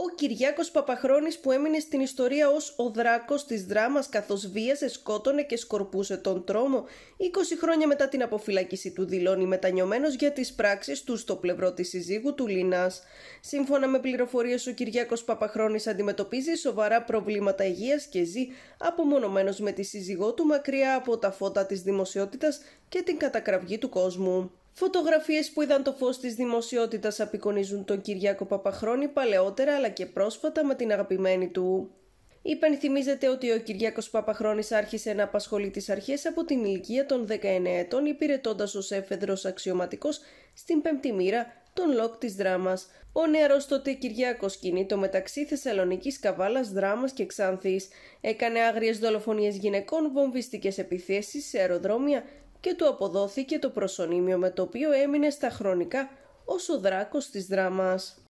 ο Κυριάκος Παπαχρόνης που έμεινε στην ιστορία ως ο δράκος της δράμας καθώς βίασε, σκότωνε και σκορπούσε τον τρόμο, 20 χρόνια μετά την αποφυλάκηση του δηλώνει μετανιωμένος για τις πράξεις του στο πλευρό της συζύγου του Λίνας. Σύμφωνα με πληροφορίες ο Κυριάκος Παπαχρόνης αντιμετωπίζει σοβαρά προβλήματα υγείας και ζει απομονωμένος με τη σύζυγό του μακριά από τα φώτα της δημοσιότητας και την κατακραυγή του κόσμου. Φωτογραφίες που είδαν το φως της Δημοσιότητας απεικονίζουν τον Κυριάκο Παπαχρόνη παλαιότερα αλλά και πρόσφατα με την αγαπημένη του. Υπενθυμίζεται ότι ο Κυριακό Παπαχρόνης άρχισε να απασχολεί τις αρχές από την ηλικία των 19 ετών υπηρετώντας ως έφεδρος αξιωματικός στην πέμπτη μοίρα τον λοκ της δράμας. Ο νεαρός τότε Κυριάκος κινήτο μεταξύ Θεσσαλονικής Καβάλας, Δράμας και Ξάνθης. Έκανε άγριες δολοφονίες γυναικών, βομβιστικές επιθέσεις σε αεροδρόμια, και του αποδόθηκε το προσωνύμιο με το οποίο έμεινε στα χρονικά ως ο δράκος της δράμας.